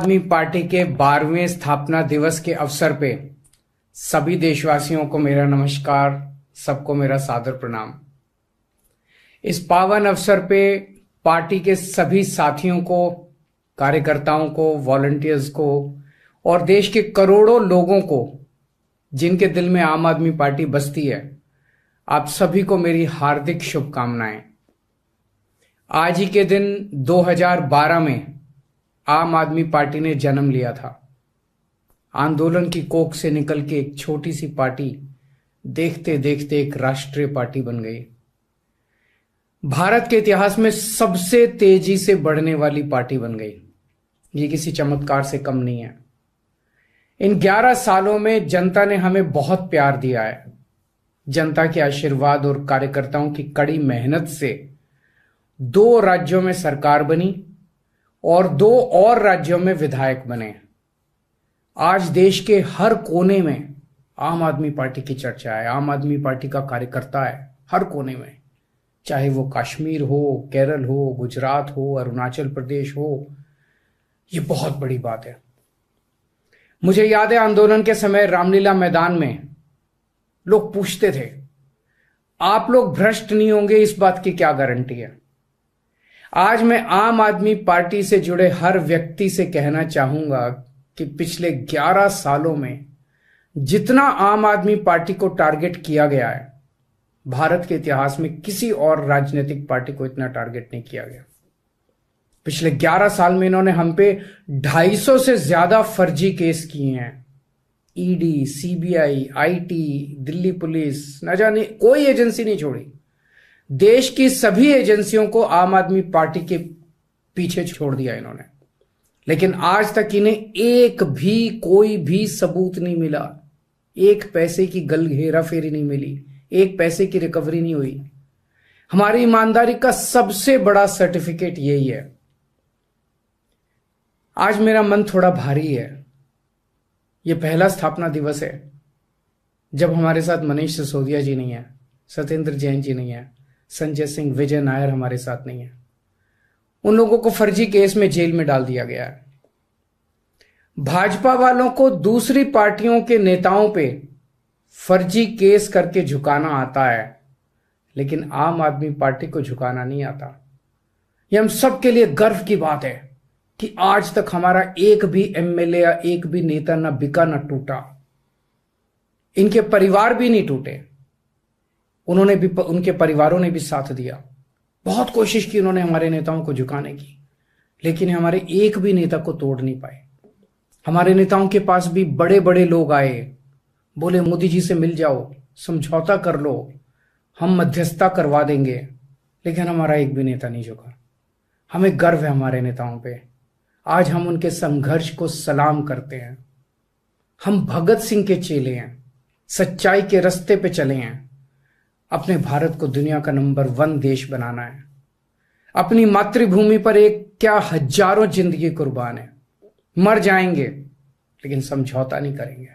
आदमी पार्टी के बारहवें स्थापना दिवस के अवसर पे सभी देशवासियों को मेरा नमस्कार सबको मेरा सादर प्रणाम इस पावन अवसर पे पार्टी के सभी साथियों को कार्यकर्ताओं को वॉलंटियर्स को और देश के करोड़ों लोगों को जिनके दिल में आम आदमी पार्टी बसती है आप सभी को मेरी हार्दिक शुभकामनाएं आज ही के दिन 2012 में आम आदमी पार्टी ने जन्म लिया था आंदोलन की कोख से निकल के एक छोटी सी पार्टी देखते देखते एक राष्ट्रीय पार्टी बन गई भारत के इतिहास में सबसे तेजी से बढ़ने वाली पार्टी बन गई ये किसी चमत्कार से कम नहीं है इन 11 सालों में जनता ने हमें बहुत प्यार दिया है जनता के आशीर्वाद और कार्यकर्ताओं की कड़ी मेहनत से दो राज्यों में सरकार बनी और दो और राज्यों में विधायक बने आज देश के हर कोने में आम आदमी पार्टी की चर्चा है आम आदमी पार्टी का कार्यकर्ता है हर कोने में चाहे वो कश्मीर हो केरल हो गुजरात हो अरुणाचल प्रदेश हो ये बहुत बड़ी बात है मुझे याद है आंदोलन के समय रामलीला मैदान में लोग पूछते थे आप लोग भ्रष्ट नहीं होंगे इस बात की क्या गारंटी है आज मैं आम आदमी पार्टी से जुड़े हर व्यक्ति से कहना चाहूंगा कि पिछले 11 सालों में जितना आम आदमी पार्टी को टारगेट किया गया है भारत के इतिहास में किसी और राजनीतिक पार्टी को इतना टारगेट नहीं किया गया पिछले 11 साल में इन्होंने हम पे 250 से ज्यादा फर्जी केस किए हैं ED CBI IT Delhi police न जाने कोई एजेंसी नहीं छोड़ी देश की सभी एजेंसियों को आम आदमी पार्टी के पीछे छोड़ दिया इन्होंने लेकिन आज तक इन्हें एक भी कोई भी सबूत नहीं मिला एक पैसे की गल घेरा फेरी नहीं मिली एक पैसे की रिकवरी नहीं हुई हमारी ईमानदारी का सबसे बड़ा सर्टिफिकेट यही है आज मेरा मन थोड़ा भारी है यह पहला स्थापना दिवस है जब हमारे साथ मनीष सिसोदिया जी नहीं है सत्येंद्र जैन जी नहीं है संजय सिंह विजय नायर हमारे साथ नहीं है उन लोगों को फर्जी केस में जेल में डाल दिया गया है भाजपा वालों को दूसरी पार्टियों के नेताओं पे फर्जी केस करके झुकाना आता है लेकिन आम आदमी पार्टी को झुकाना नहीं आता यह हम सबके लिए गर्व की बात है कि आज तक हमारा एक भी एमएलए या एक भी नेता ना बिका ना टूटा इनके परिवार भी नहीं टूटे उन्होंने भी उनके परिवारों ने भी साथ दिया बहुत कोशिश की उन्होंने हमारे नेताओं को झुकाने की लेकिन हमारे एक भी नेता को तोड़ नहीं पाए हमारे नेताओं के पास भी बड़े बड़े लोग आए बोले मोदी जी से मिल जाओ समझौता कर लो हम मध्यस्थता करवा देंगे लेकिन हमारा एक भी नेता नहीं झुका हमें गर्व है हमारे नेताओं पे आज हम उनके संघर्ष को सलाम करते हैं हम भगत सिंह के चेले हैं सच्चाई के रास्ते पे चले हैं अपने भारत को दुनिया का नंबर वन देश बनाना है अपनी मातृभूमि पर एक क्या हजारों जिंदगी कुर्बान है मर जाएंगे लेकिन समझौता नहीं करेंगे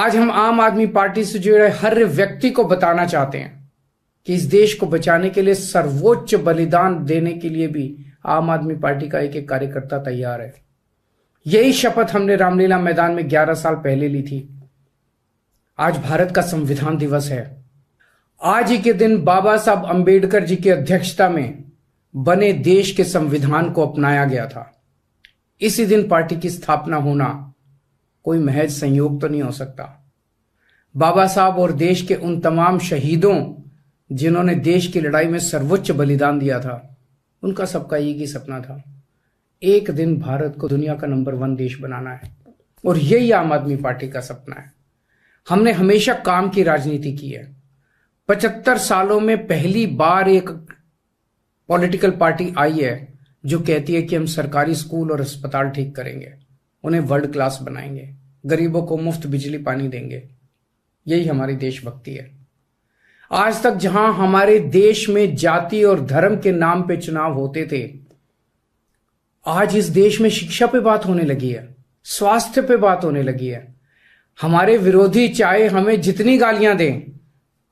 आज हम आम आदमी पार्टी से जुड़े हर व्यक्ति को बताना चाहते हैं कि इस देश को बचाने के लिए सर्वोच्च बलिदान देने के लिए भी आम आदमी पार्टी का एक एक कार्यकर्ता तैयार है यही शपथ हमने रामलीला मैदान में 11 साल पहले ली थी आज भारत का संविधान दिवस है आज ही के दिन बाबा साहब अंबेडकर जी की अध्यक्षता में बने देश के संविधान को अपनाया गया था इसी दिन पार्टी की स्थापना होना कोई महज संयोग तो नहीं हो सकता बाबा साहब और देश के उन तमाम शहीदों जिन्होंने देश की लड़ाई में सर्वोच्च बलिदान दिया था उनका सबका एक ही सपना था एक दिन भारत को दुनिया का नंबर वन देश बनाना है और यही आम आदमी पार्टी का सपना है हमने हमेशा काम की राजनीति की है पचहत्तर सालों में पहली बार एक पॉलिटिकल पार्टी आई है जो कहती है कि हम सरकारी स्कूल और अस्पताल ठीक करेंगे उन्हें वर्ल्ड क्लास बनाएंगे गरीबों को मुफ्त बिजली पानी देंगे यही हमारी देशभक्ति है आज तक जहां हमारे देश में जाति और धर्म के नाम पे चुनाव होते थे आज इस देश में शिक्षा पे बात होने लगी है स्वास्थ्य पे बात होने लगी है हमारे विरोधी चाहे हमें जितनी गालियां दें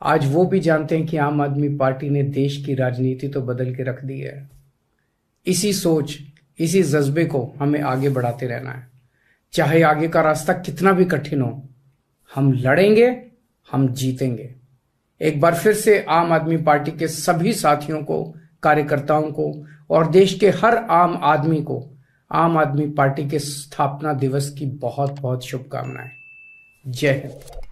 आज वो भी जानते हैं कि आम आदमी पार्टी ने देश की राजनीति तो बदल के रख दी है इसी सोच इसी जज्बे को हमें आगे बढ़ाते रहना है चाहे आगे का रास्ता कितना भी कठिन हो हम लड़ेंगे हम जीतेंगे एक बार फिर से आम आदमी पार्टी के सभी साथियों को कार्यकर्ताओं को और देश के हर आम आदमी को आम आदमी पार्टी के स्थापना दिवस की बहुत बहुत शुभकामनाएं जय हिंद